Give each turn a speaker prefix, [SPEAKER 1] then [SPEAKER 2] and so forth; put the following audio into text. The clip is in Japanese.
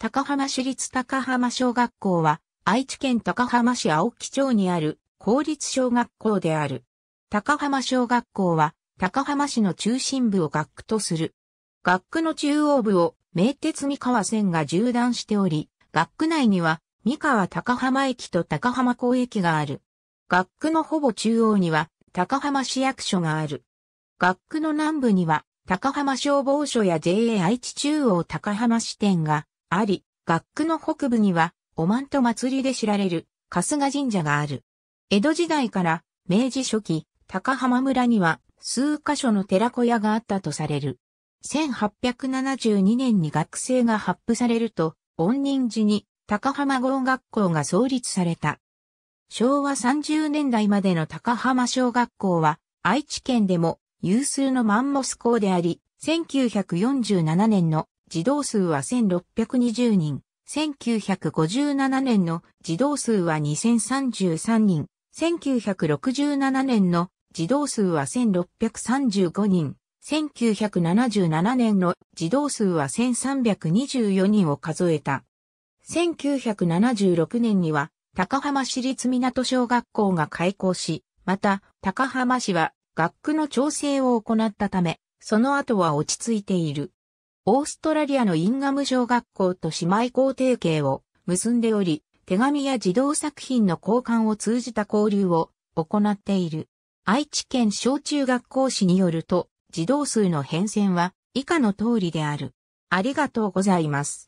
[SPEAKER 1] 高浜市立高浜小学校は、愛知県高浜市青木町にある公立小学校である。高浜小学校は、高浜市の中心部を学区とする。学区の中央部を名鉄三河線が縦断しており、学区内には三河高浜駅と高浜港駅がある。学区のほぼ中央には高浜市役所がある。学区の南部には高浜消防署や JA 愛知中央高浜支店があり、学区の北部には、おまんと祭りで知られる、春日神社がある。江戸時代から、明治初期、高浜村には、数箇所の寺小屋があったとされる。1872年に学生が発布されると、恩人寺に高浜合学校が創立された。昭和30年代までの高浜小学校は、愛知県でも有数のマンモス校であり、1947年の児童数は1620人。1957年の児童数は2033人。1967年の児童数は1635人。1977年の児童数は1324人を数えた。1976年には高浜市立港小学校が開校し、また高浜市は学区の調整を行ったため、その後は落ち着いている。オーストラリアのインガム小学校と姉妹校提携を結んでおり、手紙や児童作品の交換を通じた交流を行っている。愛知県小中学校史によると、児童数の変遷は以下の通りである。ありがとうございます。